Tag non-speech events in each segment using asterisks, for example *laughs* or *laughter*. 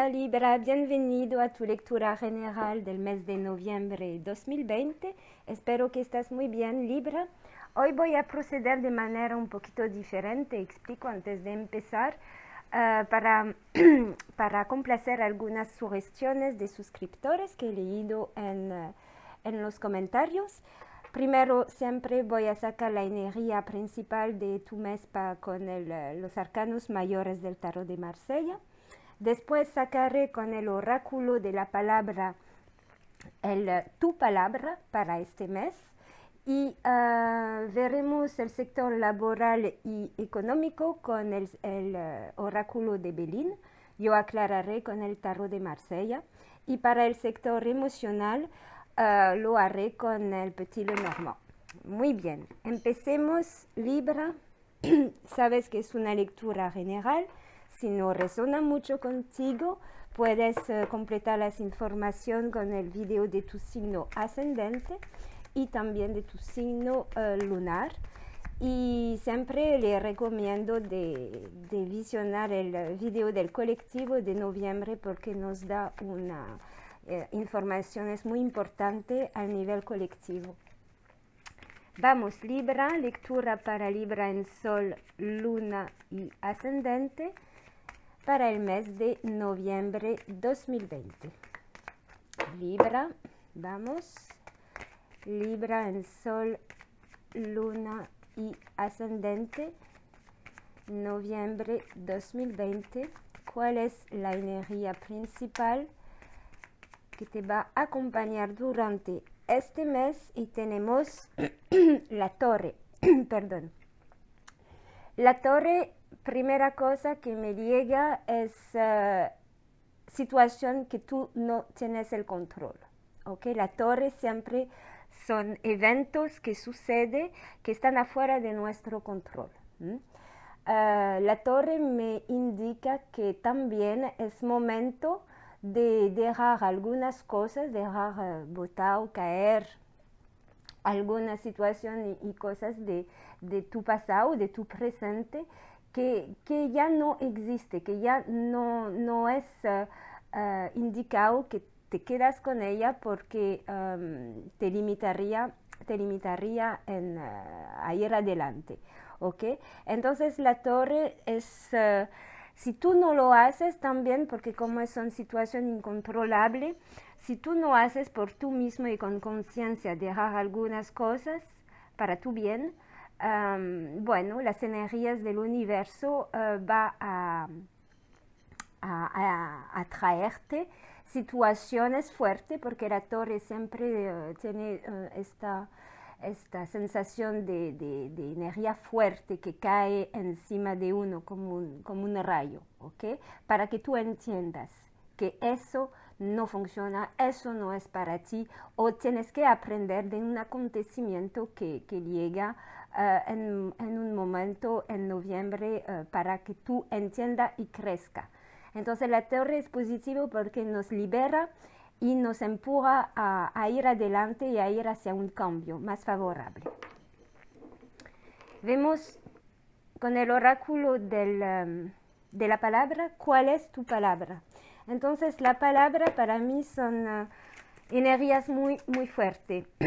Hola Libra, bienvenido a tu lectura general del mes de noviembre 2020. Espero que estás muy bien Libra. Hoy voy a proceder de manera un poquito diferente, explico antes de empezar, ah, para, *clears throat* para complacer algunas sugestiones de suscriptores que he leído en, ah, en los comentarios. Primero, siempre voy a sacar la energía principal de tu mes con ah, los arcanos mayores del tarot de Marsella. Después sacaré con el oráculo de la palabra el, eh, tu palabra para este mes y ah, veremos el sector laboral y económico con el, eh, oráculo de Belín. Yo aclararé con el tarot de Marsella. Y para el sector emocional ah, lo haré con el Petit Lenormand. Muy bien, empecemos Libra. *clears throat* Sabes que es una lectura general. Si no resuena mucho contigo, puedes eh, completar la información con el video de tu signo ascendente y también de tu signo eh, lunar. Y siempre le recomiendo de, visionar el eh, video del colectivo de noviembre porque nos da una información es muy importante a nivel colectivo. Vamos, Libra, lectura para Libra en Sol, Luna y Ascendente para el mes de noviembre 2020. Libra, vamos. Libra en Sol, Luna y Ascendente, noviembre 2020. ¿Cuál es la energía principal que te va a acompañar durante este mes? Y tenemos *clears throat* la torre, *clears throat* perdón. La torre primera cosa que me llega es eh, situación que tú no tienes el control. ¿okay? La torre siempre son eventos que suceden que están afuera de nuestro control. Eh, la torre me indica que también es momento de dejar algunas cosas, dejar eh, botar o caer alguna situación y, y cosas de, de, tu pasado, de tu presente que, ya no existe, que ya no, es eh, eh, indicado que te quedas con ella porque em, te limitaría, te limitaría en, eh, a ir adelante. Entonces la torre es, si tú no lo haces también, porque como es una situación incontrolable, si tú no haces por tú mismo y con conciencia dejar algunas cosas para tu bien, Em, bueno, las energías del universo van eh, va a, a, traerte situaciones fuertes, porque la torre siempre eh, tiene eh, esta, esta, sensación de, de, energía fuerte que cae encima de uno como un, como un rayo, ¿ok? Para que tú entiendas que eso no funciona, eso no es para ti, o tienes que aprender de un acontecimiento que, que llega eh, en, un momento, en noviembre, eh, para que tú entienda y crezca. Entonces la teoría es positiva porque nos libera y nos empuja a, ir adelante y a ir hacia un cambio más favorable. Vemos con el oráculo del, em, de la palabra cuál es tu palabra. Entonces la palabra para mí son eh, energías muy, muy fuertes. *clears throat*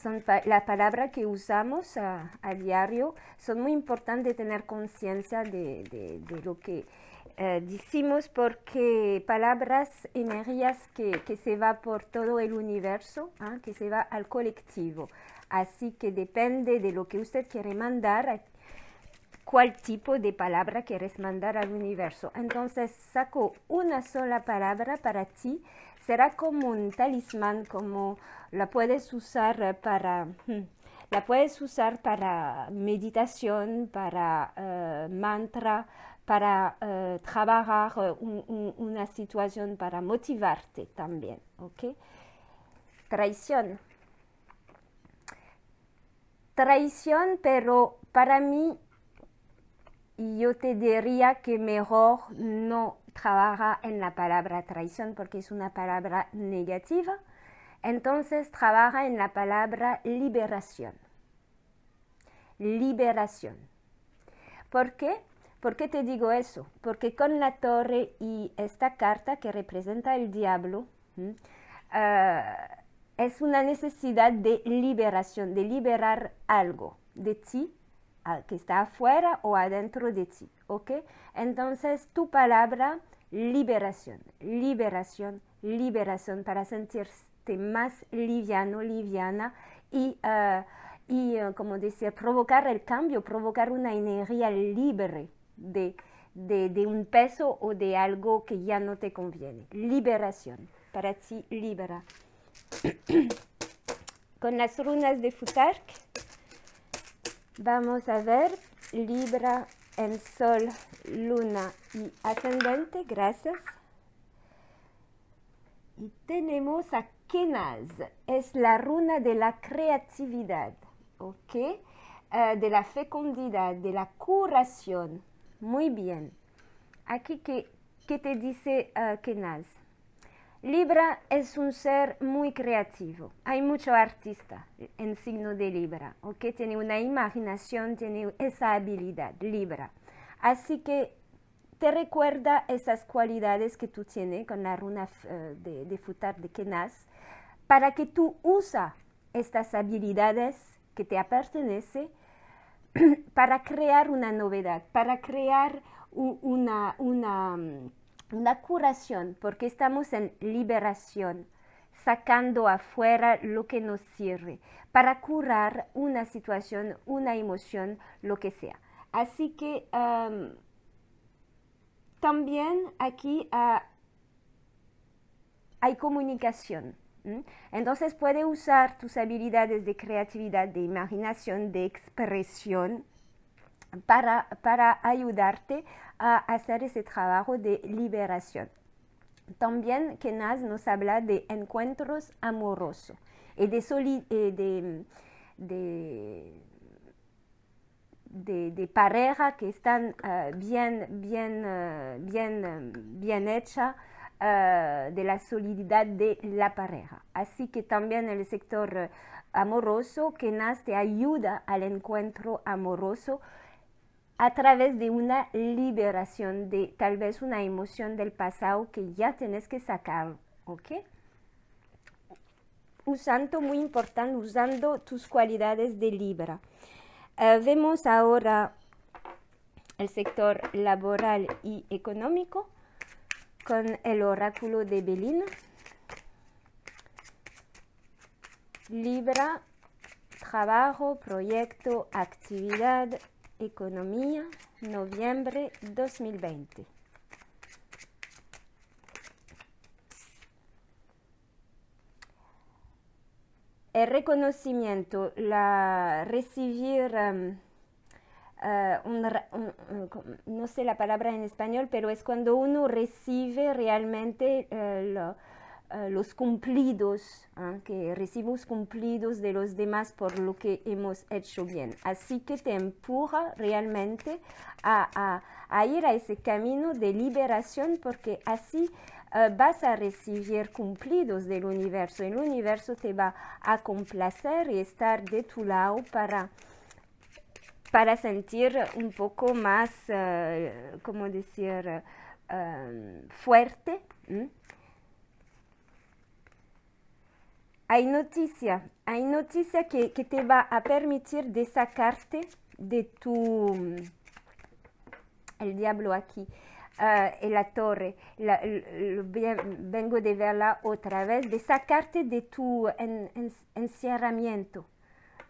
son pa la palabra que usamos a, diario, son muy importantes tener conciencia de, de, lo que eh, decimos porque palabras, energías que, que, se va por todo el universo, ¿ah? que se va al colectivo. Así que depende de lo que usted quiere mandar, cuál tipo de palabra quieres mandar al universo. Entonces saco una sola palabra para ti será como un talismán, como la puedes usar para, hmm, la puedes usar para meditación, para eh, mantra, para eh, trabajar eh, una situación, para motivarte también, ¿ok? Traición. Traición, pero para mí y yo te diría que mejor no trabaja en la palabra traición porque es una palabra negativa. Entonces trabaja en la palabra liberación. Liberación. ¿Por qué? ¿Por qué te digo eso? Porque con la torre y esta carta que representa el diablo, ah, es una necesidad de liberación, de liberar algo de ti que está afuera o adentro de ti, ¿ok? Entonces tu palabra, liberación, liberación, liberación para sentirte más liviano, liviana y, eh, eh, como decía provocar el cambio, provocar una energía libre de, de un peso o de algo que ya no te conviene. Liberación, para ti libera. *clears throat* Con las runas de Futark. Vamos a ver Libra en Sol, Luna y Ascendente, gracias. Y tenemos a Kenaz, es la runa de la creatividad, ¿ok? Eh, de la fecundidad, de la curación. Muy bien. Aquí, ¿qué, qué te dice Kenaz? Eh, Libra es un ser muy creativo. Hay mucho artista en signo de Libra, que Tiene una imaginación, tiene esa habilidad, Libra. Así que te recuerda esas cualidades que tú tienes con la runa eh, de, de futar de Kenaz para que tú usa estas habilidades que te pertenecen *clears throat* para crear una novedad, para crear una, una mm, una curación, porque estamos en liberación, sacando afuera lo que nos sirve para curar una situación, una emoción, lo que sea. Así que también aquí ah, hay comunicación. Entonces puede usar tus habilidades de creatividad, de imaginación, de expresión para, para ayudarte a hacer ese trabajo de liberación. También Kenaz nos habla de encuentros amorosos y de, eh, de, de, parejas que están eh, bien, bien, eh, bien, bien hecha de la solididad de la pareja. Así que también el sector amoroso, Kenaz te ayuda al encuentro amoroso a través de una liberación de tal vez una emoción del pasado que ya tienes que sacar, ¿ok? Usando, muy importante, usando tus cualidades de Libra. Eh, vemos ahora el sector laboral y económico con el oráculo de Belín. Libra, trabajo, proyecto, actividad, Economía, noviembre 2020. El reconocimiento, la recibir um, uh, no sé la palabra en español, pero es cuando uno recibe realmente uh, lo, eh, los cumplidos, ah, que recibimos cumplidos de los demás por lo que hemos hecho bien. Así que te empuja realmente a, ir a ese camino de liberación porque así eh, vas a recibir cumplidos del universo. El universo te va a complacer y estar de tu lado para para sentir un poco más, eh, como decir, fuerte hay noticia, hay noticia que, te va a permitir de sacarte de tu... Mm, el diablo aquí, uh, la torre, vengo de verla otra vez, de sacarte de tu encierramiento.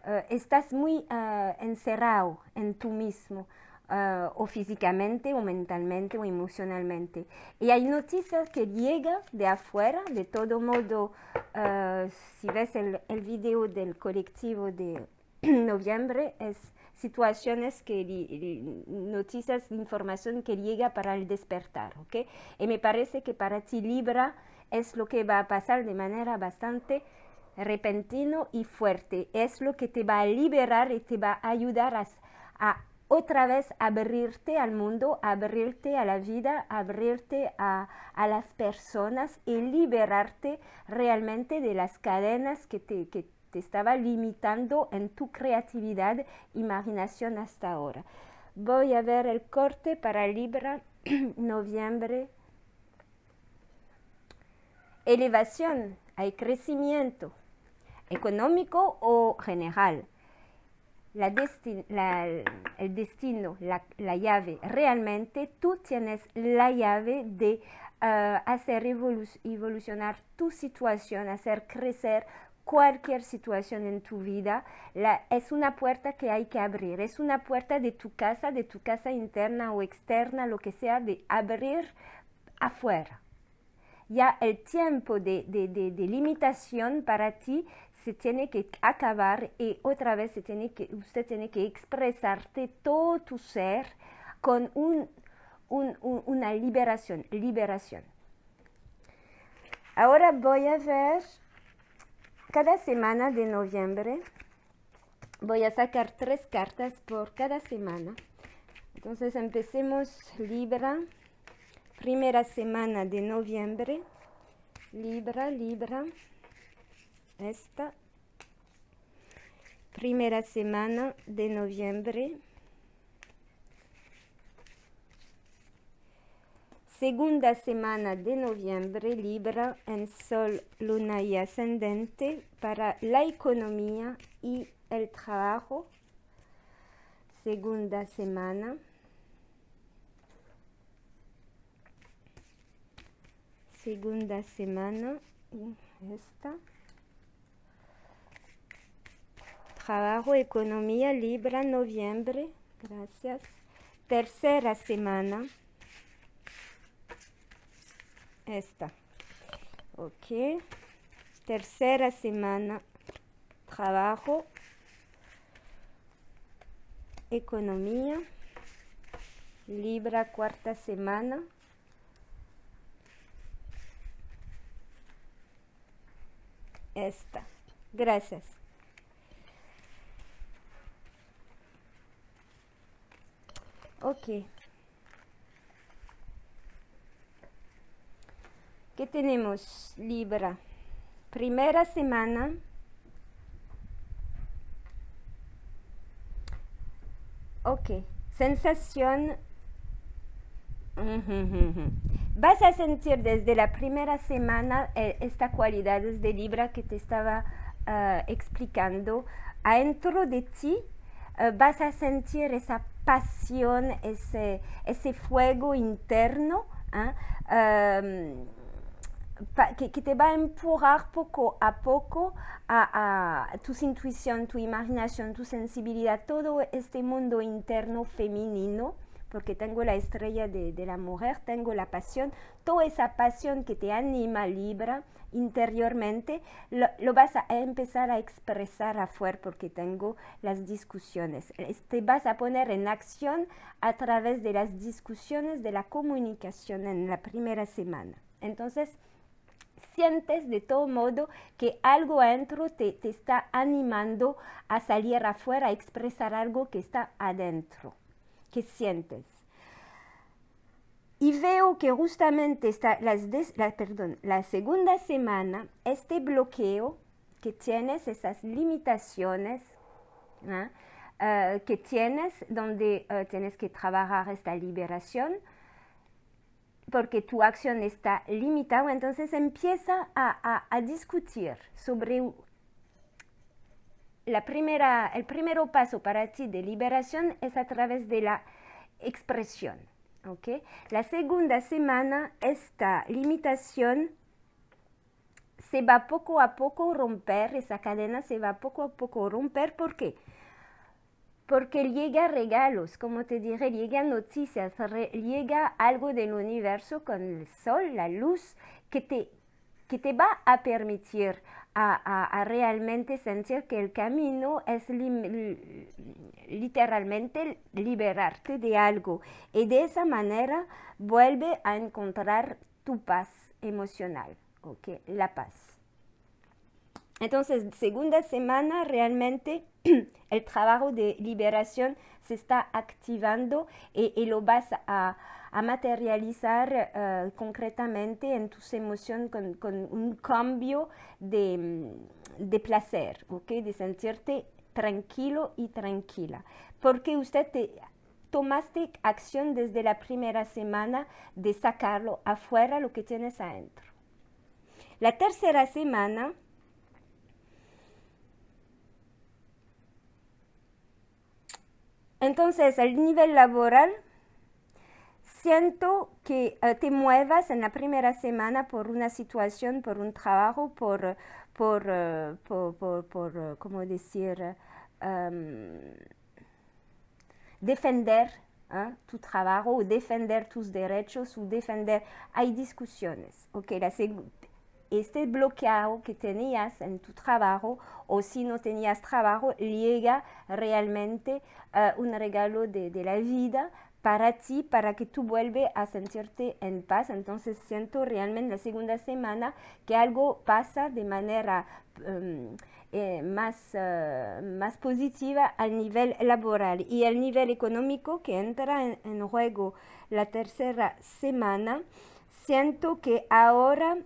Ah, estás muy ah, encerrado en tú mismo. Ah, o físicamente, o mentalmente, o emocionalmente. Y hay noticias que llegan de afuera, de todo modo, ah, si ves el, el video del colectivo de *clears throat* noviembre, es situaciones que noticias información que llega para el despertar, ¿ok? Y me parece que para ti Libra es lo que va a pasar de manera bastante repentino y fuerte. Es lo que te va a liberar y te va a ayudar a otra vez abrirte al mundo, abrirte a la vida, abrirte a, las personas y liberarte realmente de las cadenas que te, que te estaba limitando en tu creatividad, imaginación hasta ahora. Voy a ver el corte para Libra, *clears throat* noviembre. Elevación, hay crecimiento económico o general la el destino, la, llave. Realmente tú tienes la llave de ah, hacer evolucionar tu situación, hacer crecer cualquier situación en tu vida. La, es una puerta que hay que abrir, es una puerta de tu casa, de tu casa interna o externa, lo que sea, de abrir afuera. Ya el tiempo de, de, de, de limitación para ti se tiene que acabar y otra vez se tiene que, usted tiene que expresarte todo tu ser con una liberación, liberación. Ahora voy a ver cada semana de noviembre. Voy a sacar tres cartas por cada semana. Entonces empecemos Libra, primera semana de noviembre. Libra, Libra esta primera semana de noviembre. Segunda semana de noviembre, Libra en Sol, Luna y Ascendente para la economía y el trabajo. Segunda semana. Segunda semana, esta. Trabajo, Economía, Libra, noviembre. Gracias. Tercera semana. Esta. Ok. Tercera semana. Trabajo. Economía. Libra, cuarta semana. Esta. Gracias. Ok. ¿Qué tenemos, Libra? Primera semana. Ok. Sensación. Vas a sentir desde la primera semana eh, esta cualidad de Libra que te estaba ah, explicando. Adentro de ti ah, vas a sentir esa pasión, ese, fuego interno ¿ah? em, que, te va a empujar poco a poco a, a tus intuición, tu imaginación, tu sensibilidad, todo este mundo interno femenino porque tengo la estrella de, la mujer, tengo la pasión, toda esa pasión que te anima, libra interiormente, lo, vas a empezar a expresar afuera porque tengo las discusiones. Te vas a poner en acción a través de las discusiones, de la comunicación en la primera semana. Entonces, sientes de todo modo que algo adentro te, te está animando a salir afuera, a expresar algo que está adentro que sientes. Y veo que justamente esta, las la, perdón, la segunda semana, este bloqueo que tienes, esas limitaciones ¿ah? eh, que tienes, donde eh, tienes que trabajar esta liberación, porque tu acción está limitada, entonces empieza a, a discutir sobre la primera, el primer paso para ti de liberación es a través de la expresión. ¿okay? La segunda semana, esta limitación se va poco a poco romper, esa cadena se va poco a poco romper. ¿Por qué? Porque llega regalos, como te diré, llegan noticias, llega algo del universo con el sol, la luz, que te, que te va a permitir a, realmente sentir que el camino es literalmente liberarte de algo y de esa manera vuelve a encontrar tu paz emocional, okay, La paz. Entonces, segunda semana realmente *clears throat* el trabajo de liberación se está activando eh, y lo vas a, a materializar eh, concretamente en tus emociones con, un cambio mm, de, placer, ¿okay? de sentirte tranquilo y tranquila, porque usted tomaste acción desde la primera semana de sacarlo afuera lo que tienes adentro. La tercera semana Entonces, el nivel laboral siento que eh, te muevas en la primera semana por una situación, por un trabajo, por, por, eh, por, por, eh, ¿cómo decir? Em, defender ¿ah? tu trabajo, o defender tus derechos, o defender... Hay discusiones, ¿ok? La este bloqueo que tenías en tu trabajo o si no tenías trabajo llega realmente un regalo de, de, la vida para ti, para que tú vuelves a sentirte en paz. Entonces siento realmente la segunda semana que algo pasa de manera em, eh, más, eh, más positiva al nivel laboral y al nivel económico que entra en, juego la tercera semana. Siento que ahora,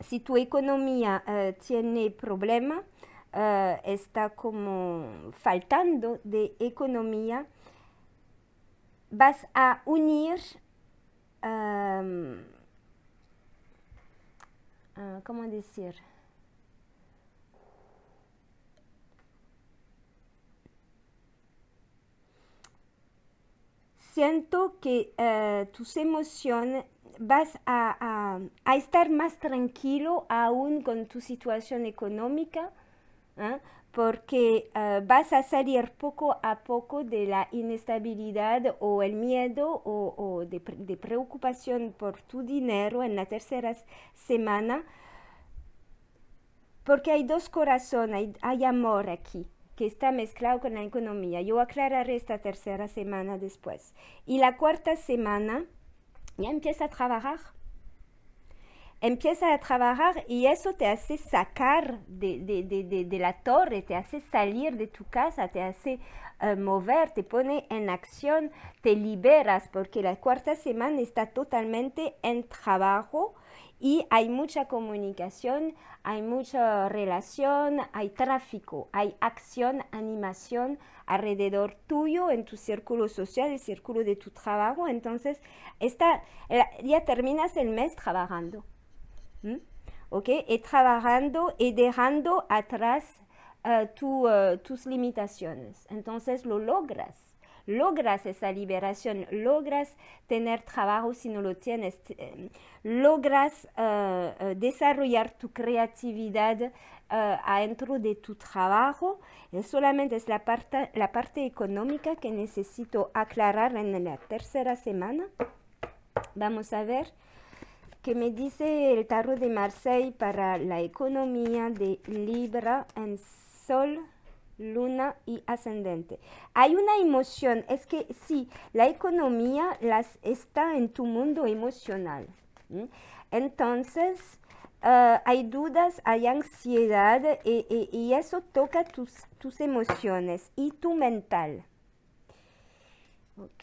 si tu economía eh, tiene problema está como faltando de economía, vas a unir, um, ¿cómo decir? Siento que eh, tus emociones vas a, estar más tranquilo aún con tu situación económica, ¿ah? porque eh, vas a salir poco a poco de la inestabilidad o el miedo o, de, preocupación por tu dinero en la tercera semana, porque hay dos corazones, hay, hay amor aquí que está mezclado con la economía. Yo aclararé esta tercera semana después. Y la cuarta semana ya empieza a trabajar empieza a trabajar y eso te hace sacar de, la torre, te hace salir de tu casa, te hace eh, mover, te pone en acción, te liberas, porque la cuarta semana está totalmente en trabajo y hay mucha comunicación, hay mucha relación, hay tráfico, hay acción, animación alrededor tuyo, en tu círculo social, el círculo de tu trabajo. Entonces, está, eh, ya terminas el mes trabajando. ¿Mm? Y trabajando y dejando atrás eh, eh, tus limitaciones. Entonces lo logras. Logras esa liberación, logras tener trabajo si no lo tienes, eh, logras desarrollar tu creatividad dentro de tu trabajo. solamente es la parte económica que necesito aclarar en la tercera semana. Vamos a ver. Que me dice el tarot de Marseille para la economía de Libra en Sol, Luna y Ascendente? Hay una emoción, es que sí, la economía las, está en tu mundo emocional. Entonces, eh, hay dudas, hay ansiedad eh, eh, y, eso toca tus, tus, emociones y tu mental. Ok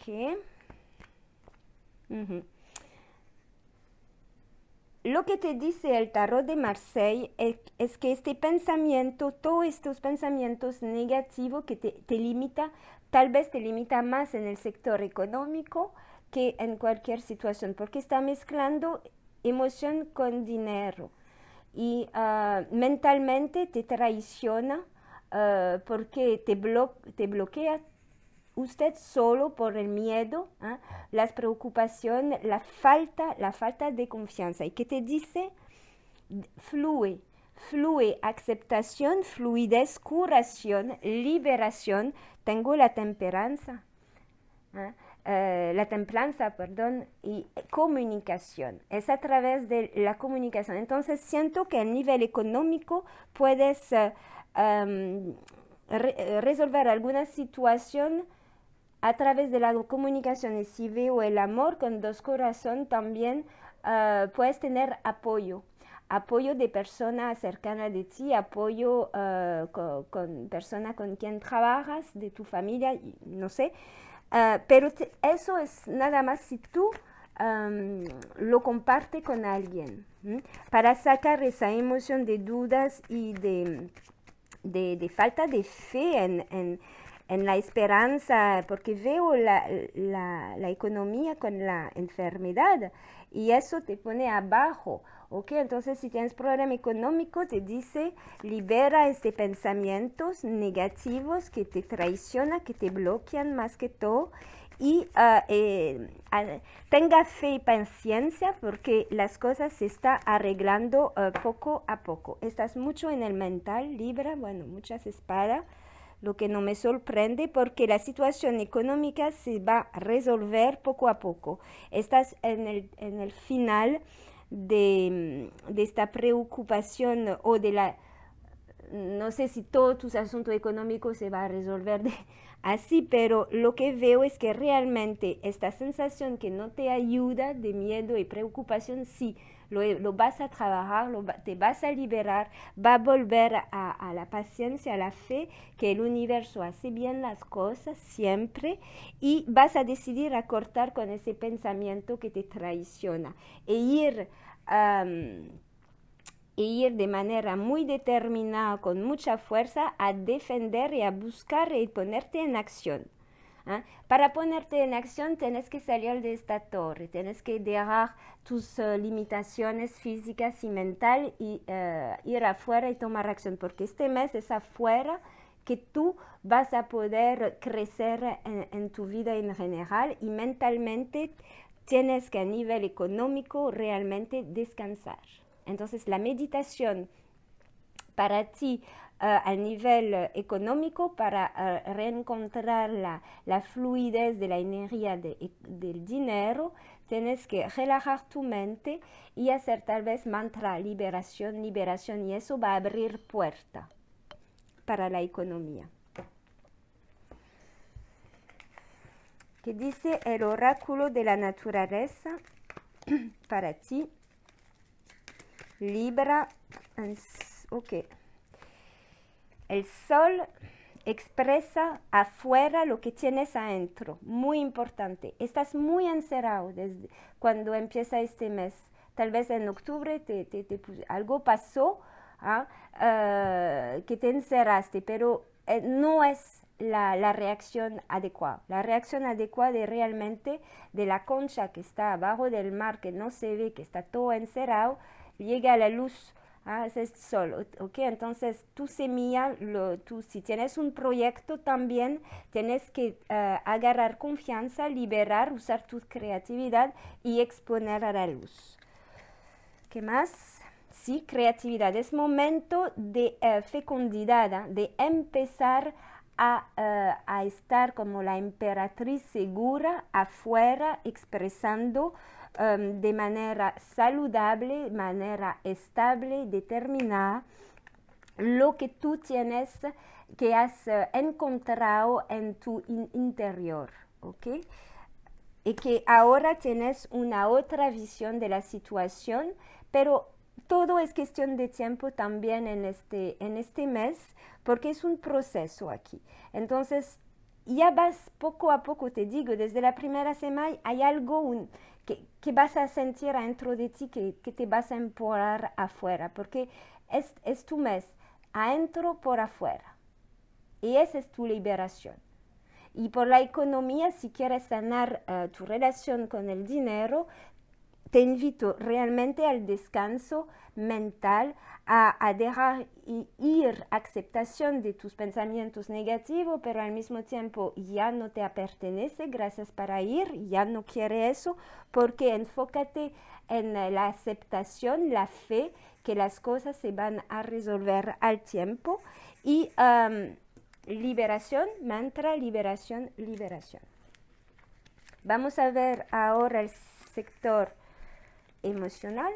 lo que te dice el tarot de Marseille es, que este pensamiento, todos estos pensamientos negativos que te, limita, tal vez te limita más en el sector económico que en cualquier situación, porque está mezclando emoción con dinero y ah, mentalmente te traiciona ah, porque te, te bloquea usted solo por el miedo, ¿ah? las preocupaciones, la falta, la falta de confianza. ¿Y qué te dice? Fluye, fluye, aceptación, fluidez, curación, liberación. Tengo la temperanza. ¿ah? Eh, la templanza, perdón, y comunicación. Es a través de la comunicación. Entonces siento que a nivel económico puedes eh, em, eh, resolver alguna situación a través de la comunicaciones, si veo el amor con dos corazones, también ah, puedes tener apoyo. Apoyo de personas cercanas de ti, apoyo ah, con, personas con quien trabajas, de tu familia, no sé. Ah, pero eso es nada más si tú lo compartes con alguien. Para sacar esa emoción de dudas y de, falta de fe en en la esperanza, porque veo la, economía con la enfermedad y eso te pone abajo. ¿ok? Entonces, si tienes problema económico, te dice, libera este pensamientos negativos que te traiciona que te bloquean más que todo. Y ah, eh, tenga fe y paciencia porque las cosas se están arreglando ah, poco a poco. Estás mucho en el mental, Libra, bueno, muchas espadas lo que no me sorprende porque la situación económica se va a resolver poco a poco. Estás en el, final mm, de, esta preocupación o de la... No sé si todos tus asuntos económicos se va a resolver *laughs* así, pero lo que veo es que realmente esta sensación que no te ayuda de miedo y preocupación sí lo, vas a trabajar, te vas a liberar, va a volver a, la paciencia, a la fe, que el universo hace bien las cosas siempre y vas a decidir a cortar con ese pensamiento que te traiciona e ir... e ir de manera muy determinada, con mucha fuerza, a defender y a buscar y ponerte en acción. ¿ah? Para ponerte en acción tienes que salir de esta torre, tienes que dejar tus eh, limitaciones físicas y mental y eh, ir afuera y tomar acción, porque este mes es afuera que tú vas a poder crecer en tu vida en general y mentalmente tienes que a nivel económico realmente descansar. Entonces la meditación para ti eh, a nivel eh, económico para eh, reencontrar la, fluidez de la energía del dinero, tienes que relajar tu mente y hacer tal vez mantra, liberación, liberación, y eso va a abrir puerta para la economía. ¿Qué dice el oráculo de la naturaleza *clears throat* para ti? Libra, ok. El sol expresa afuera lo que tienes adentro, muy importante. Estás muy encerrado desde cuando empieza este mes. Tal vez en octubre pues, algo pasó ¿ah? eh, que te encerraste, pero eh, no es la, la, reacción adecuada. La reacción adecuada es realmente de la concha que está abajo del mar, que no se ve, que está todo encerrado, llega a la luz Ah, es solo, ¿ok? Entonces, tu semilla, tú, si tienes un proyecto también, tienes que ah, agarrar confianza, liberar, usar tu creatividad y exponer a la luz. ¿Qué más? Sí, creatividad. Es momento de eh, fecundidad, ¿ah? de empezar a, eh, a estar como la emperatriz segura afuera, expresando Em, de manera saludable, de manera estable, determinada lo que tú tienes que has eh, encontrado en tu interior, ¿ok? Y que ahora tienes una otra visión de la situación, pero todo es cuestión de tiempo también en este, en este mes, porque es un proceso aquí. Entonces, ya vas poco a poco, te digo, desde la primera semana hay algo un, que, vas a sentir dentro de ti que, te vas a empujar afuera, porque es, es tu mes, adentro por afuera. Y esa es tu liberación. Y por la economía, si quieres sanar eh, tu relación con el dinero, te invito realmente al descanso mental, a, dejar y ir aceptación de tus pensamientos negativos, pero al mismo tiempo ya no te pertenece, gracias para ir, ya no quiere eso, porque enfócate en la aceptación, la fe, que las cosas se van a resolver al tiempo y liberación, mantra, liberación, liberación. Vamos a ver ahora el sector emocional.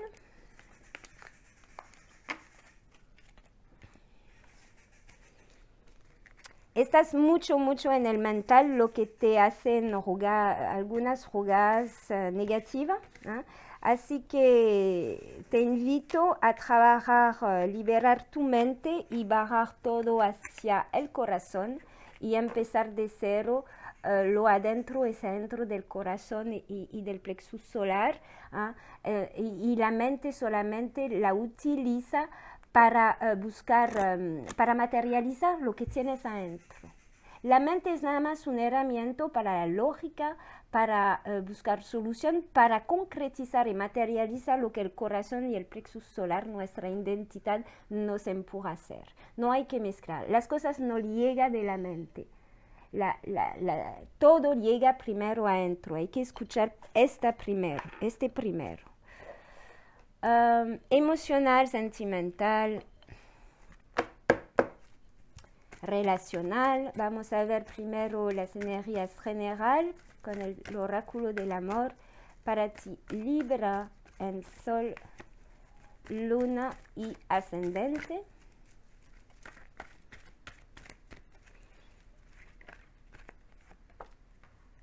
Estás mucho, mucho en el mental, lo que te hacen jugar, algunas jugadas eh, negativas. ¿ah? Así que te invito a trabajar, eh, liberar tu mente y bajar todo hacia el corazón y empezar de cero eh, lo adentro es adentro del corazón y, del plexus solar ¿ah? eh, y, la mente solamente la utiliza para eh, buscar, em, para materializar lo que tienes adentro. La mente es nada más un herramienta para la lógica, para buscar solución, para concretizar y materializar lo que el corazón y el plexus solar, nuestra identidad, nos empuja a hacer. No hay que mezclar. Las cosas no llegan de la mente, la, la, todo llega primero a adentro, hay que escuchar esta primera este primero. emocional, sentimental, relacional. Vamos a ver primero las energías general con el, el oráculo del amor. Para ti, Libra en Sol, Luna y Ascendente.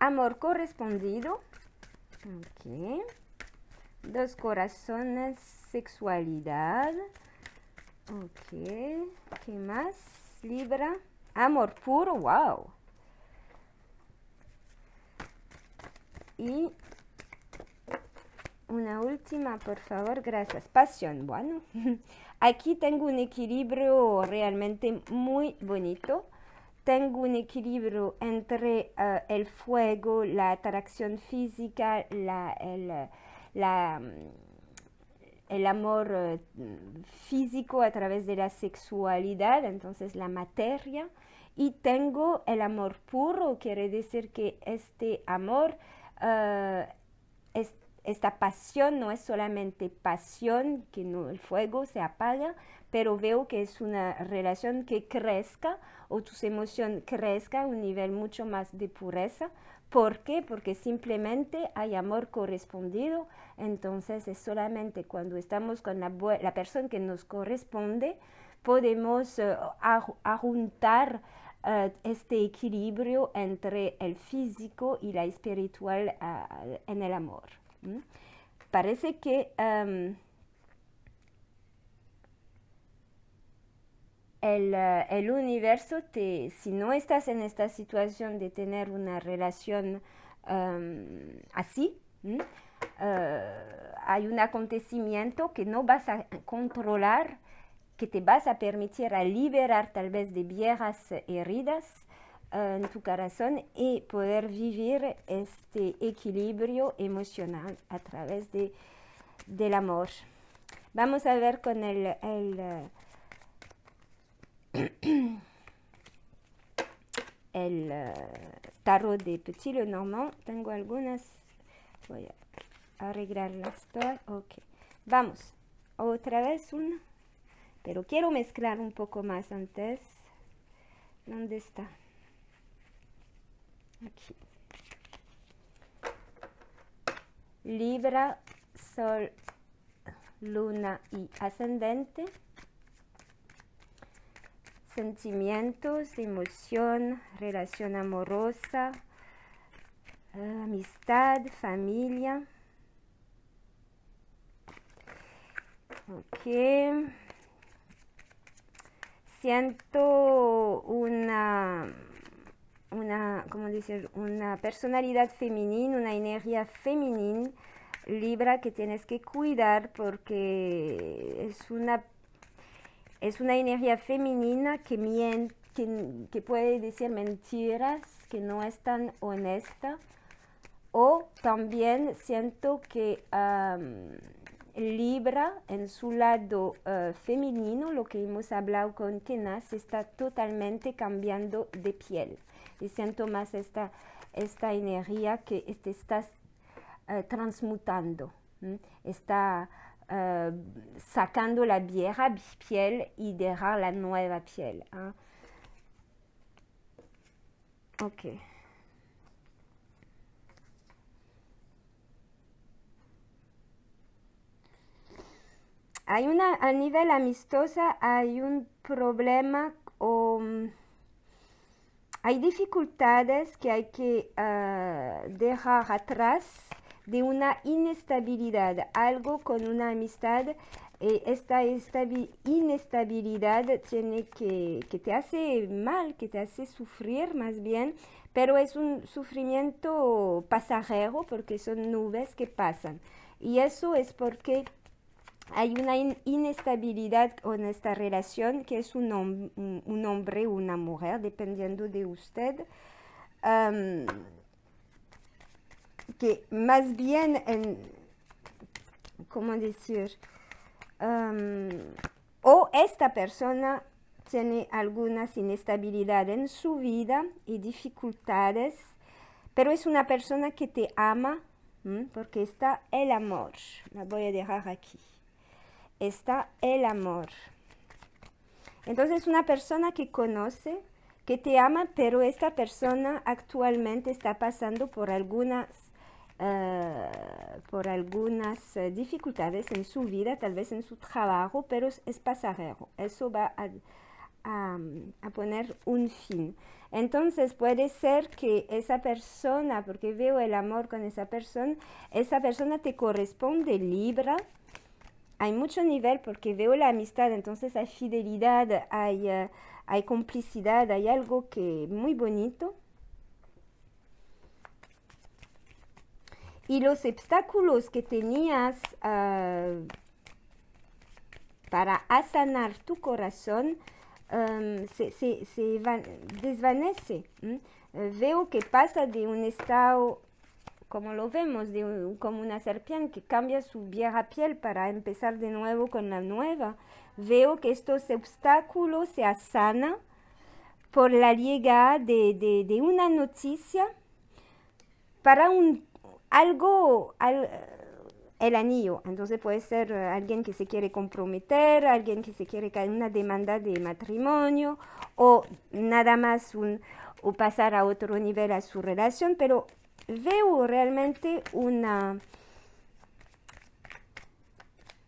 Amor correspondido. Dos corazones, sexualidad. Ok. ¿Qué más? Libra. Amor puro, wow. Y una última, por favor, gracias. Pasión, bueno. *laughs* Aquí tengo un equilibrio realmente muy bonito tengo un equilibrio entre eh, el fuego, la atracción física, mm, el, amor eh, físico a través de la sexualidad, entonces la materia, y tengo el amor puro, quiere decir que este amor, eh, esta pasión no es solamente pasión, que el fuego se apaga, pero veo que es una relación que crezca o tus emociones crezca a un nivel mucho más de pureza. ¿Por qué? Porque simplemente hay amor correspondido. Entonces es solamente cuando estamos con la, persona que nos corresponde podemos eh, juntar eh, este equilibrio entre el físico y la espiritual ah, en el amor. Parece que em, Eh, el, universo, te, si no estás en esta situación de tener una relación em, así, eh, hay un acontecimiento que no vas a controlar, que te vas a permitir a liberar tal vez de viejas heridas eh, en tu corazón y poder vivir este equilibrio emocional a través de, del amor. Vamos a ver con el, el *clears throat* el eh, tarot de Petit Le Normand. Tengo algunas. Voy a arreglarlas todas. Ok. Vamos. Otra vez una. Pero quiero mezclar un poco más antes. ¿Dónde está? Aquí. Libra, Sol, Luna y Ascendente sentimientos, emoción, relación amorosa, eh, amistad, familia. Ok. Siento una, una, ¿cómo decir? Una personalidad femenina, una energía femenina, Libra, que tienes que cuidar porque es una es una energía femenina que, que, puede decir mentiras, que no es tan honesta. O también siento que Libra, en su lado eh, femenino, lo que hemos hablado con nace está totalmente cambiando de piel. Y siento más esta, esta energía que te estás eh, transmutando. Está Euh, sacando la vieja piel y dejar la nueva piel. ¿ah? Ok. Hay una, a nivel amistosa hay un problema o mm, hay dificultades que hay que ah, dejar atrás de una inestabilidad, algo con una amistad. Eh, esta inestabilidad tiene que, que te hace mal, que te hace sufrir más bien, pero es un sufrimiento pasajero porque son nubes que pasan. Y eso es porque hay una inestabilidad en esta relación que es un, hombre o una mujer, dependiendo de usted que más bien, en, ¿cómo decir? Em, o esta persona tiene algunas inestabilidades en su vida y dificultades, pero es una persona que te ama, porque está el amor. La voy a dejar aquí. Está el amor. Entonces, una persona que conoce, que te ama, pero esta persona actualmente está pasando por algunas eh, por algunas eh, dificultades en su vida, tal vez en su trabajo, pero es pasajero. Eso va a, poner un fin. Entonces puede ser que esa persona, porque veo el amor con esa persona, esa persona te corresponde Libra. Hay mucho nivel porque veo la amistad, entonces hay fidelidad, hay, eh, hay complicidad, hay algo que muy bonito. y los obstáculos que tenías ah, para asanar tu corazón se, se, desvanece. Eh, veo que pasa de un estado, como lo vemos, de un, como una serpiente que cambia su vieja piel para empezar de nuevo con la nueva. Veo que estos obstáculos se asanan por la llegada de, de una noticia para un algo, el anillo. Entonces puede ser alguien que se quiere comprometer, alguien que se quiere caer una demanda de matrimonio o nada más un, o pasar a otro nivel a su relación, pero veo realmente una,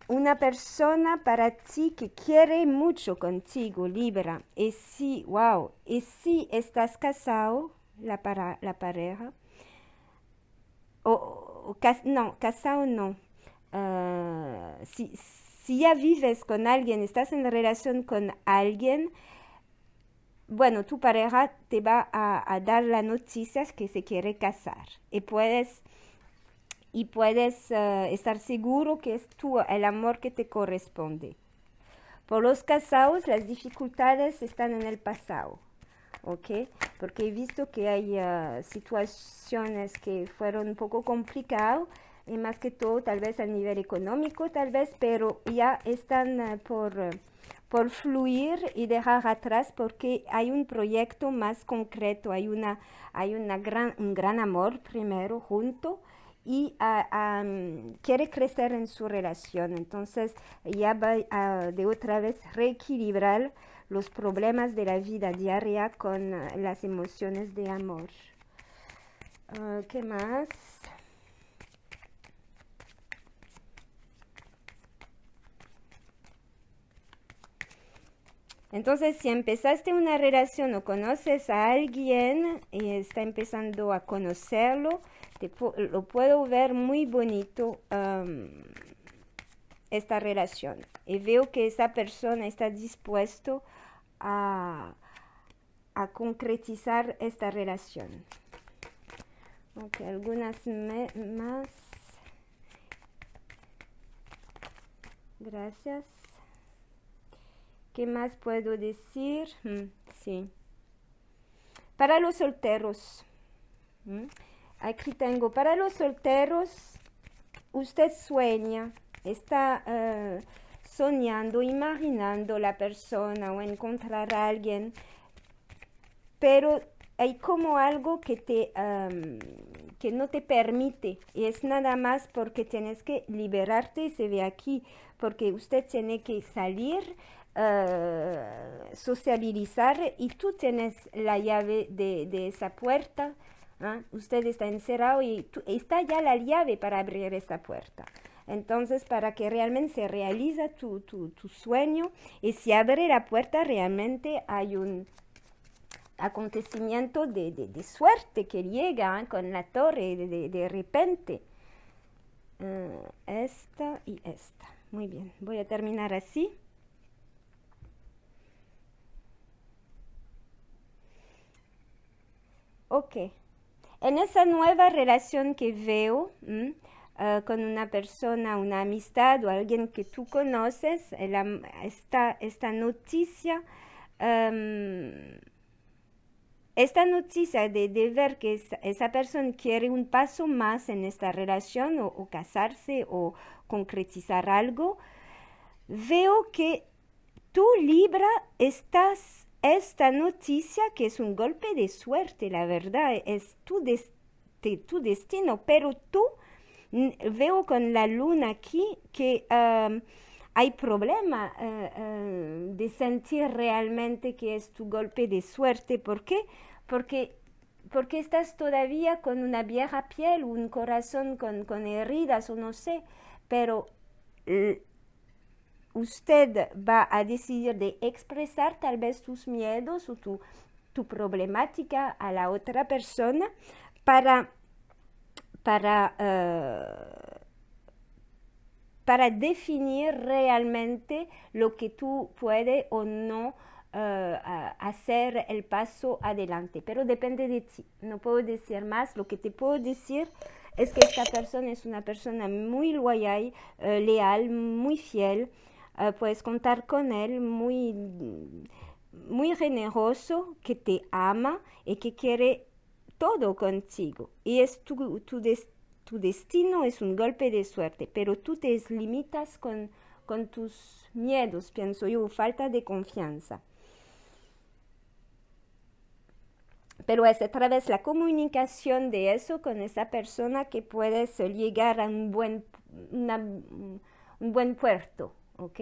una persona para ti que quiere mucho contigo, Libra. Y si, wow, y si estás casado, la, la pareja, o, no, casado no. Ah, si, ya vives con alguien, estás en relación con alguien, bueno, tu pareja te va a, dar las noticias que se quiere casar y puedes, y puedes ah, estar seguro que es tú el amor que te corresponde. Por los casados, las dificultades están en el pasado. ¿ok? Porque he visto que hay ah, situaciones que fueron un poco complicadas y más que todo tal vez a nivel económico tal vez, pero ya están ah, ah, por, fluir y dejar atrás porque hay un proyecto más concreto, hay, una, hay una gran, un gran amor primero junto y quiere crecer en su relación. Entonces ya va de otra vez reequilibrar los problemas de la vida diaria con eh, las emociones de amor. Ah, ¿Qué más? Entonces, si empezaste una relación o conoces a alguien y está empezando a conocerlo, lo puedo ver muy bonito esta relación y veo que esa persona está dispuesto a, a concretizar esta relación. Okay, algunas más. Gracias. ¿Qué más puedo decir? Mm, sí. Para los solteros. Mm, aquí tengo, para los solteros, usted sueña, está... Eh, soñando, imaginando la persona o encontrar a alguien, pero hay como algo que, te, que no te permite y es nada más porque tienes que liberarte, y se ve aquí, porque usted tiene que salir, ah, sociabilizar socializar y tú tienes la llave de, esa puerta. ¿ah? Usted está encerrado y está ya la llave para abrir esa puerta. Entonces, para que realmente se realiza tu, sueño y si abre la puerta, realmente hay un acontecimiento de, suerte que llega ¿eh? con la torre de, repente. Eh, esta y esta. Muy bien, voy a terminar así. Ok. En esa nueva relación que veo, eh, con una persona, una amistad o alguien que tú conoces, esta, noticia, em, esta noticia de, ver que esa persona quiere un paso más en esta relación o, casarse o concretizar algo, veo que tú Libra estás esta noticia que es un golpe de suerte, la verdad, es tu destino, pero tú veo con la luna aquí que hay problema eh, eh, de sentir realmente que es tu golpe de suerte. ¿Por qué? Porque, porque estás todavía con una vieja piel, un corazón con, con heridas o no sé, pero usted va a decidir de expresar tal vez tus miedos o tu, tu problemática a la otra persona para para, eh, para definir realmente lo que tú puedes o no eh, hacer el paso adelante, pero depende de ti. No puedo decir más. Lo que te puedo decir es que esta persona es una persona muy loyal, eh, leal, muy fiel. puedes contar con él, muy, muy generoso, que te ama y que quiere todo contigo y es tu, tu, destino es un golpe de suerte, pero tú te limitas con, con tus miedos, pienso yo, falta de confianza. pero es a través la comunicación de eso con esa persona que puedes llegar a un buen, un buen puerto, ¿ok?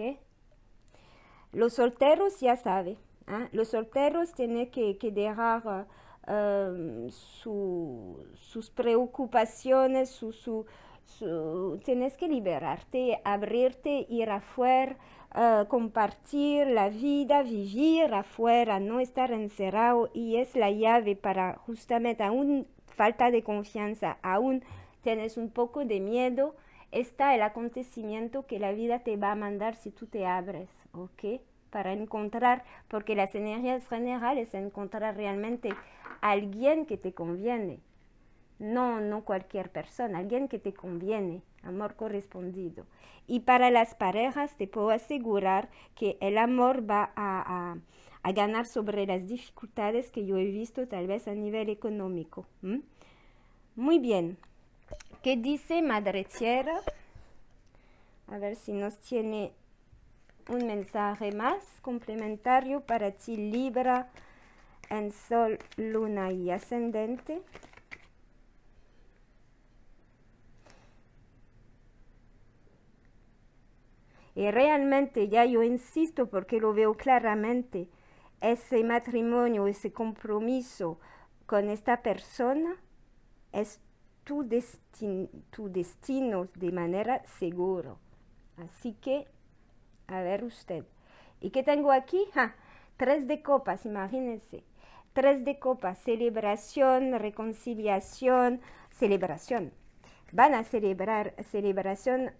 Los solteros ya saben, ¿ah? los solteros tienen que, dejar... Em, sus preocupaciones, su, tienes que liberarte, abrirte, ir afuera, eh, compartir la vida, vivir afuera, no estar encerrado y es la llave para justamente aún falta de confianza, aún tienes un poco de miedo, está el acontecimiento que la vida te va a mandar si tú te abres, ¿ok? para encontrar, porque las energías generales encontrar realmente alguien que te conviene. No, no cualquier persona, alguien que te conviene, amor correspondido. Y para las parejas te puedo asegurar que el amor va a, ganar sobre las dificultades que yo he visto tal vez a nivel económico. Muy bien. ¿Qué dice Madre Tierra? A ver si nos tiene un mensaje más complementario para ti Libra en Sol, Luna y Ascendente. Y realmente ya yo insisto porque lo veo claramente, ese matrimonio, ese compromiso con esta persona es tu, destino, tu destino de manera segura. Así que a ver usted. ¿Y qué tengo aquí? tres de copas, imagínense. Tres de copas, celebración, reconciliación, celebración. Van a celebrar, celebración,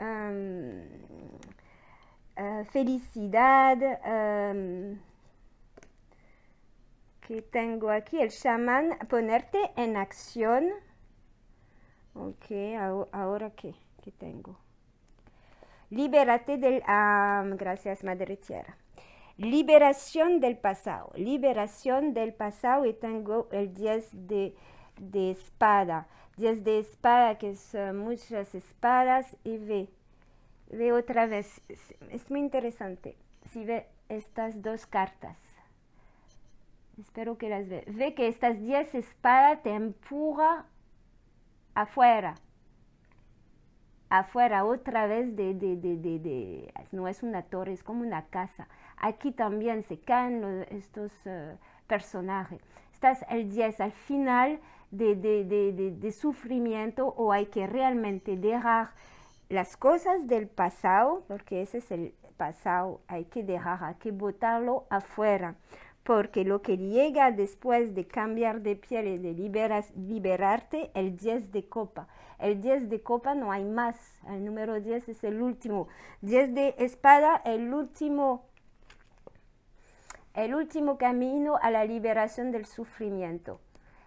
eh, felicidad. ¿Qué tengo aquí? El chamán, ponerte en acción. Ok, ahora, ahora qué, qué tengo. Libérate del... gracias, Madre Tierra. Liberación del pasado. Liberación del pasado y tengo el 10 de, de espada. 10 de espada, que son muchas espadas. Y ve, ve otra vez. Es, muy interesante. Si ve estas dos cartas. Espero que las ve. Ve que estas 10 espadas te empuja afuera afuera otra vez de, no es una torre, es como una casa. Aquí también se caen estos eh, personajes. Estás el 10 al final de, sufrimiento o hay que realmente dejar las cosas del pasado, porque ese es el pasado, hay que dejar, hay que botarlo afuera porque lo que llega después de cambiar de piel y de liberas, liberarte, el 10 de copa. El 10 de copa no hay más. El número 10 es el último. 10 de espada, el último. El último camino a la liberación del sufrimiento.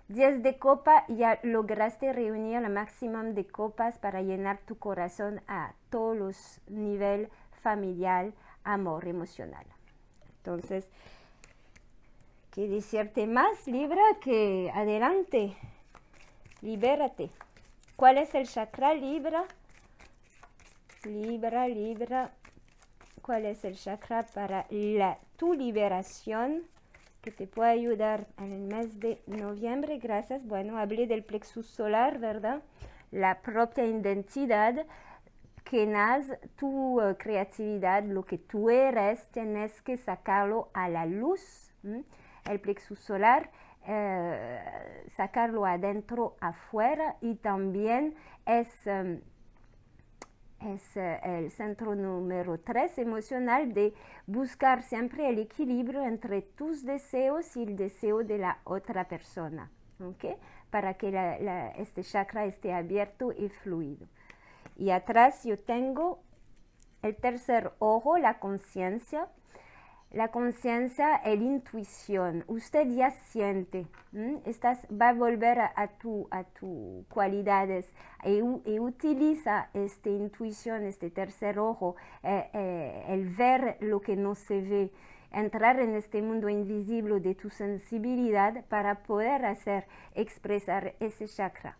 10 de copa, ya lograste reunir la máximo de copas para llenar tu corazón a todos los niveles familiar, amor, emocional. Entonces, que decirte más, Libra, que adelante, libérate. ¿Cuál es el chakra Libra? Libra, Libra, ¿cuál es el chakra para la, tu liberación? que te puede ayudar en el mes de noviembre, gracias. Bueno, hablé del plexus solar, ¿verdad? La propia identidad que nace tu eh, creatividad, lo que tú eres, tienes que sacarlo a la luz el plexus solar, eh, sacarlo adentro, afuera y también es, em, es eh, el centro número 3 emocional de buscar siempre el equilibrio entre tus deseos y el deseo de la otra persona, para que este chakra esté abierto y fluido. Y atrás yo tengo el tercer ojo, la conciencia, la conciencia es la intuición. Usted ya siente, Estás, va a volver a, a tus tu cualidades y, utiliza esta intuición, este tercer ojo, eh, eh, el ver lo que no se ve, entrar en este mundo invisible de tu sensibilidad para poder hacer, expresar ese chakra.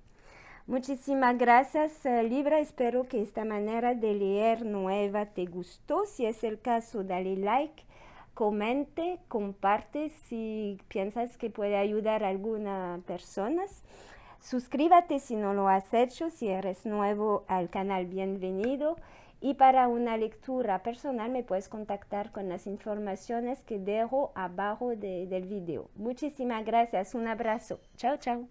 Muchísimas gracias, eh, Libra. Espero que esta manera de leer nueva te gustó. Si es el caso, dale like comente, comparte si piensas que puede ayudar a algunas personas. Suscríbete si no lo has hecho, si eres nuevo al canal, bienvenido. Y para una lectura personal me puedes contactar con las informaciones que dejo abajo del video. Muchísimas gracias, un abrazo. Chao, chao.